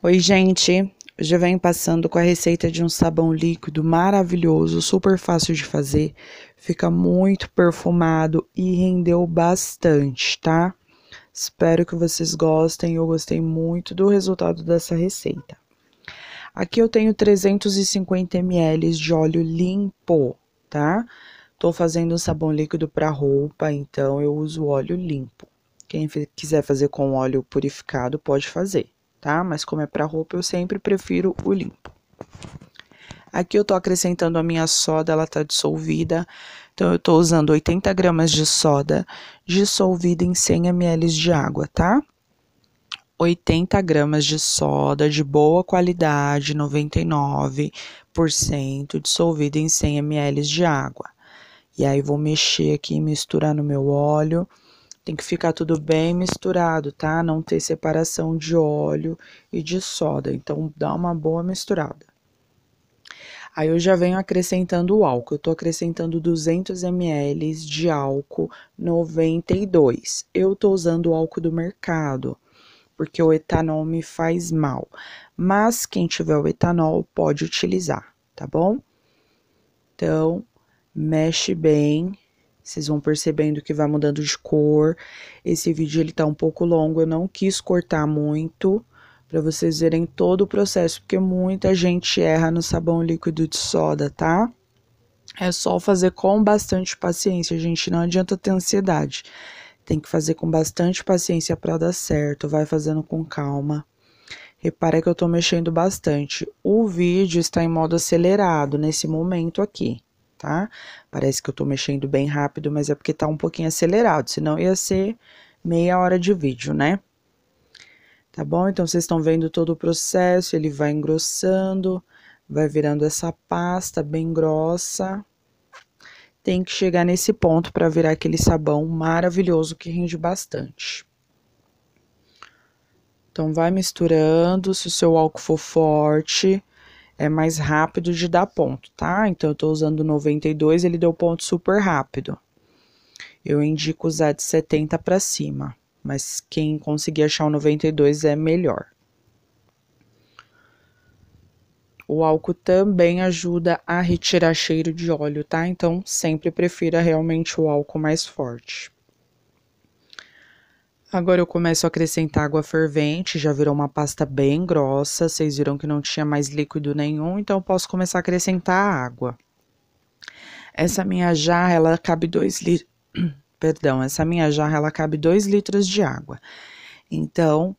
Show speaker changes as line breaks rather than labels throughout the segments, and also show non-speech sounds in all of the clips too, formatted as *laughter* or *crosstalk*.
Oi, gente! Hoje eu venho passando com a receita de um sabão líquido maravilhoso, super fácil de fazer, fica muito perfumado e rendeu bastante, tá? Espero que vocês gostem, eu gostei muito do resultado dessa receita. Aqui eu tenho 350 ml de óleo limpo, tá? Tô fazendo um sabão líquido para roupa, então eu uso óleo limpo. Quem quiser fazer com óleo purificado pode fazer tá? Mas como é para roupa, eu sempre prefiro o limpo. Aqui eu tô acrescentando a minha soda, ela tá dissolvida. Então eu tô usando 80 gramas de soda dissolvida em 100 ml de água, tá? 80 gramas de soda de boa qualidade, 99% dissolvida em 100 ml de água. E aí vou mexer aqui, misturar no meu óleo tem que ficar tudo bem misturado, tá? Não ter separação de óleo e de soda. Então, dá uma boa misturada. Aí eu já venho acrescentando o álcool. Eu tô acrescentando 200 ml de álcool 92. Eu tô usando o álcool do mercado, porque o etanol me faz mal. Mas quem tiver o etanol pode utilizar, tá bom? Então, mexe bem, vocês vão percebendo que vai mudando de cor. Esse vídeo ele tá um pouco longo, eu não quis cortar muito para vocês verem todo o processo, porque muita gente erra no sabão líquido de soda, tá? É só fazer com bastante paciência, gente, não adianta ter ansiedade. Tem que fazer com bastante paciência para dar certo, vai fazendo com calma. Repara que eu tô mexendo bastante. O vídeo está em modo acelerado nesse momento aqui tá? Parece que eu tô mexendo bem rápido, mas é porque tá um pouquinho acelerado, senão ia ser meia hora de vídeo, né? Tá bom? Então, vocês estão vendo todo o processo, ele vai engrossando, vai virando essa pasta bem grossa. Tem que chegar nesse ponto para virar aquele sabão maravilhoso que rende bastante. Então, vai misturando. Se o seu álcool for forte, é mais rápido de dar ponto, tá? Então, eu estou usando 92, ele deu ponto super rápido. Eu indico usar de 70 para cima, mas quem conseguir achar o 92 é melhor. O álcool também ajuda a retirar cheiro de óleo, tá? Então, sempre prefira realmente o álcool mais forte. Agora eu começo a acrescentar água fervente, já virou uma pasta bem grossa, vocês viram que não tinha mais líquido nenhum, então posso começar a acrescentar água. Essa minha jarra, ela cabe 2 litros, *clears throat* perdão, essa minha jarra, ela cabe 2 litros de água. Então,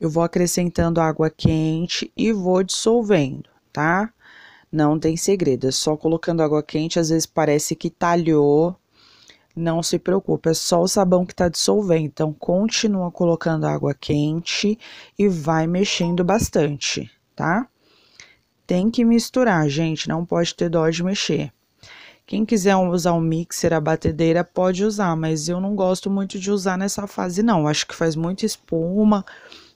eu vou acrescentando água quente e vou dissolvendo, tá? Não tem segredo, é só colocando água quente, às vezes parece que talhou, não se preocupe, é só o sabão que está dissolvendo. Então, continua colocando água quente e vai mexendo bastante, tá? Tem que misturar, gente, não pode ter dó de mexer. Quem quiser usar um mixer, a batedeira, pode usar, mas eu não gosto muito de usar nessa fase, não. Acho que faz muita espuma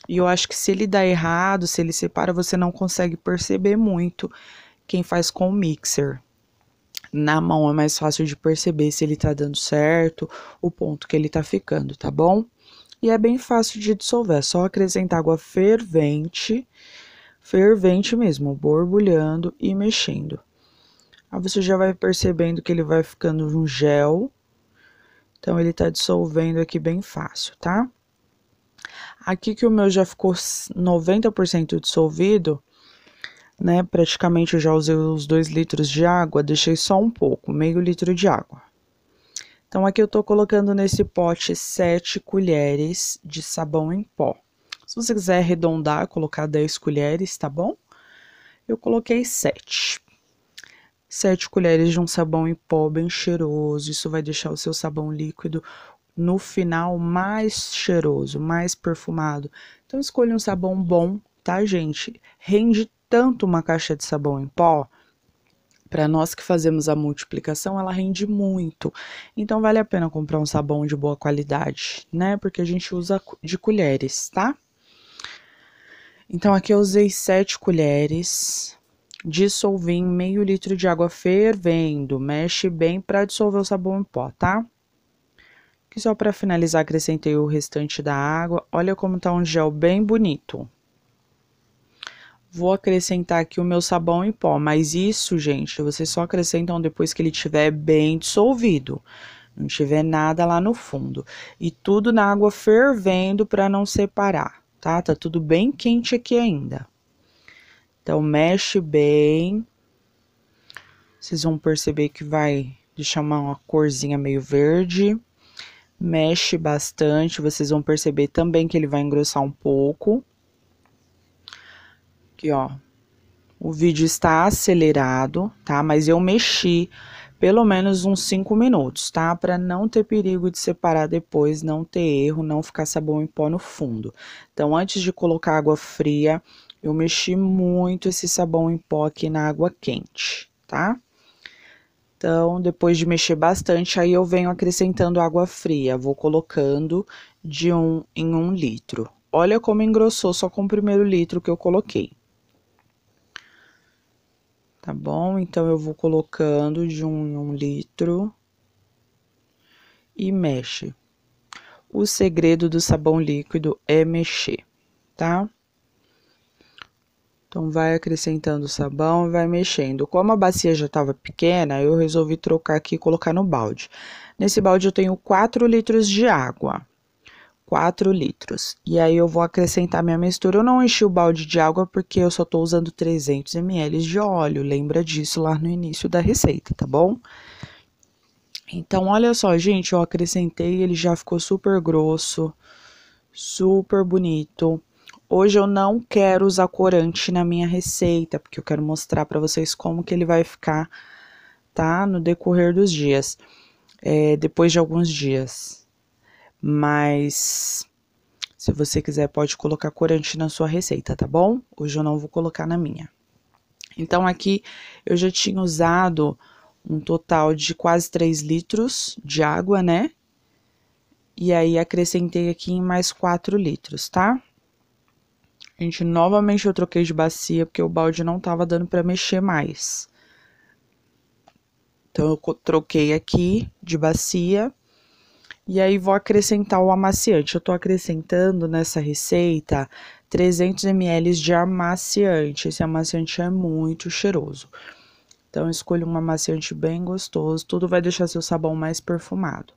e eu acho que se ele dá errado, se ele separa, você não consegue perceber muito quem faz com o mixer. Na mão é mais fácil de perceber se ele tá dando certo, o ponto que ele tá ficando, tá bom? E é bem fácil de dissolver, é só acrescentar água fervente, fervente mesmo, borbulhando e mexendo. Aí você já vai percebendo que ele vai ficando um gel. Então ele tá dissolvendo aqui bem fácil, tá? Aqui que o meu já ficou 90% dissolvido, né? Praticamente eu já usei os dois litros de água, deixei só um pouco, meio litro de água. Então aqui eu estou colocando nesse pote sete colheres de sabão em pó. Se você quiser arredondar, colocar 10 colheres, tá bom? Eu coloquei sete sete colheres de um sabão em pó bem cheiroso. Isso vai deixar o seu sabão líquido no final mais cheiroso, mais perfumado. Então escolha um sabão bom, tá, gente? Rende tanto uma caixa de sabão em pó, para nós que fazemos a multiplicação, ela rende muito. Então vale a pena comprar um sabão de boa qualidade, né? Porque a gente usa de colheres, tá? Então aqui eu usei 7 colheres. Dissolvi em meio litro de água fervendo. Mexe bem para dissolver o sabão em pó, tá? que só para finalizar, acrescentei o restante da água. Olha como tá um gel bem bonito vou acrescentar aqui o meu sabão em pó, mas isso, gente, vocês só acrescentam depois que ele estiver bem dissolvido. Não tiver nada lá no fundo. E tudo na água fervendo para não separar, tá? Tá tudo bem quente aqui ainda. Então, mexe bem. Vocês vão perceber que vai deixar uma corzinha meio verde. Mexe bastante, vocês vão perceber também que ele vai engrossar um pouco. Aqui, ó. O vídeo está acelerado, tá? Mas eu mexi pelo menos uns 5 minutos, tá? Para não ter perigo de separar depois, não ter erro, não ficar sabão em pó no fundo. Então, antes de colocar água fria, eu mexi muito esse sabão em pó aqui na água quente, tá? Então, depois de mexer bastante, aí eu venho acrescentando água fria. Vou colocando de um em um litro. Olha como engrossou só com o primeiro litro que eu coloquei tá bom? Então, eu vou colocando de um em um litro e mexe. O segredo do sabão líquido é mexer, tá? Então, vai acrescentando sabão vai mexendo. Como a bacia já estava pequena, eu resolvi trocar aqui e colocar no balde. Nesse balde, eu tenho 4 litros de água. 4 litros. E aí eu vou acrescentar minha mistura. Eu não enchi o balde de água porque eu só estou usando 300 ml de óleo. Lembra disso lá no início da receita, tá bom? Então, olha só, gente, eu acrescentei, ele já ficou super grosso, super bonito. Hoje eu não quero usar corante na minha receita, porque eu quero mostrar para vocês como que ele vai ficar, tá? No decorrer dos dias, é, depois de alguns dias mas se você quiser pode colocar corante na sua receita, tá bom? Hoje eu não vou colocar na minha. Então aqui eu já tinha usado um total de quase 3 litros de água, né? E aí acrescentei aqui em mais 4 litros, tá? Gente, novamente eu troquei de bacia porque o balde não tava dando para mexer mais. Então eu troquei aqui de bacia e aí vou acrescentar o amaciante. Eu estou acrescentando nessa receita 300 ml de amaciante. Esse amaciante é muito cheiroso. Então escolha um amaciante bem gostoso, tudo vai deixar seu sabão mais perfumado.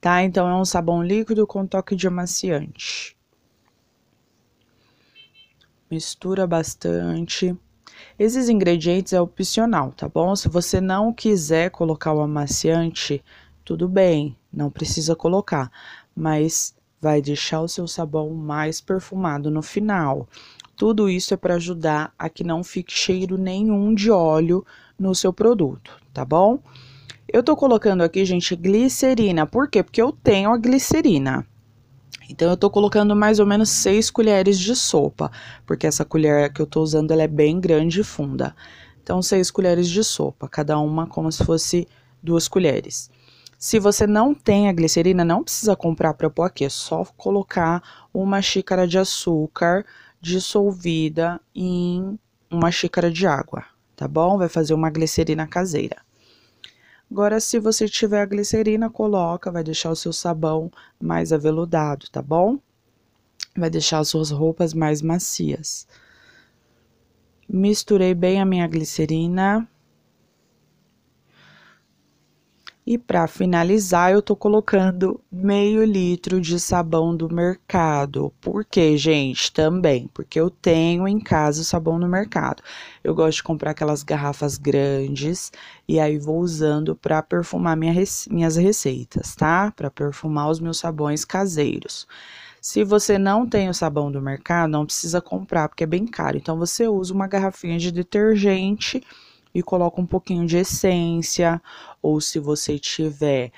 Tá? Então é um sabão líquido com toque de amaciante. Mistura bastante. Esses ingredientes é opcional, tá bom? Se você não quiser colocar o amaciante, tudo bem. Não precisa colocar, mas vai deixar o seu sabão mais perfumado no final. Tudo isso é para ajudar a que não fique cheiro nenhum de óleo no seu produto, tá bom? Eu tô colocando aqui, gente, glicerina. Por quê? Porque eu tenho a glicerina. Então, eu tô colocando mais ou menos 6 colheres de sopa, porque essa colher que eu tô usando, ela é bem grande e funda. Então, 6 colheres de sopa, cada uma como se fosse duas colheres. Se você não tem a glicerina, não precisa comprar para pôr aqui, é só colocar uma xícara de açúcar dissolvida em uma xícara de água, tá bom? Vai fazer uma glicerina caseira. Agora, se você tiver a glicerina, coloca, vai deixar o seu sabão mais aveludado, tá bom? Vai deixar as suas roupas mais macias. Misturei bem a minha glicerina E para finalizar, eu tô colocando meio litro de sabão do mercado. Por quê, gente? Também, porque eu tenho em casa sabão no mercado. Eu gosto de comprar aquelas garrafas grandes e aí vou usando para perfumar minha minhas receitas, tá? Para perfumar os meus sabões caseiros. Se você não tem o sabão do mercado, não precisa comprar, porque é bem caro. Então você usa uma garrafinha de detergente e coloca um pouquinho de essência, ou se você tiver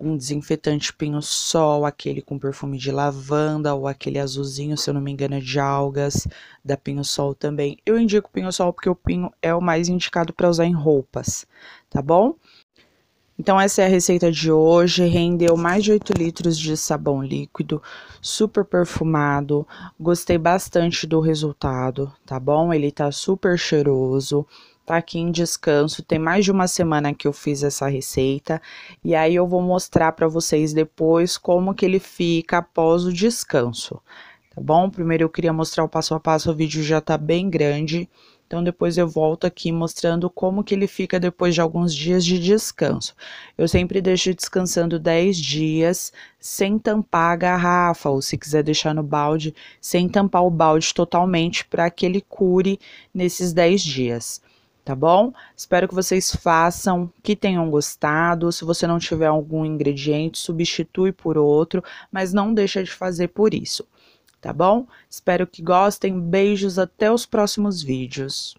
um desinfetante pinho-sol, aquele com perfume de lavanda ou aquele azulzinho, se eu não me engano, é de algas, da pinho-sol também. Eu indico pinho-sol porque o pinho é o mais indicado para usar em roupas, tá bom? Então essa é a receita de hoje, rendeu mais de 8 litros de sabão líquido, super perfumado, gostei bastante do resultado, tá bom? Ele tá super cheiroso, tá aqui em descanso. Tem mais de uma semana que eu fiz essa receita e aí eu vou mostrar para vocês depois como que ele fica após o descanso, tá bom? Primeiro eu queria mostrar o passo a passo, o vídeo já tá bem grande. Então depois eu volto aqui mostrando como que ele fica depois de alguns dias de descanso. Eu sempre deixo descansando 10 dias sem tampar a garrafa, ou se quiser deixar no balde, sem tampar o balde totalmente para que ele cure nesses 10 dias tá bom? Espero que vocês façam, que tenham gostado. Se você não tiver algum ingrediente, substitui por outro, mas não deixa de fazer por isso, tá bom? Espero que gostem. Beijos, até os próximos vídeos.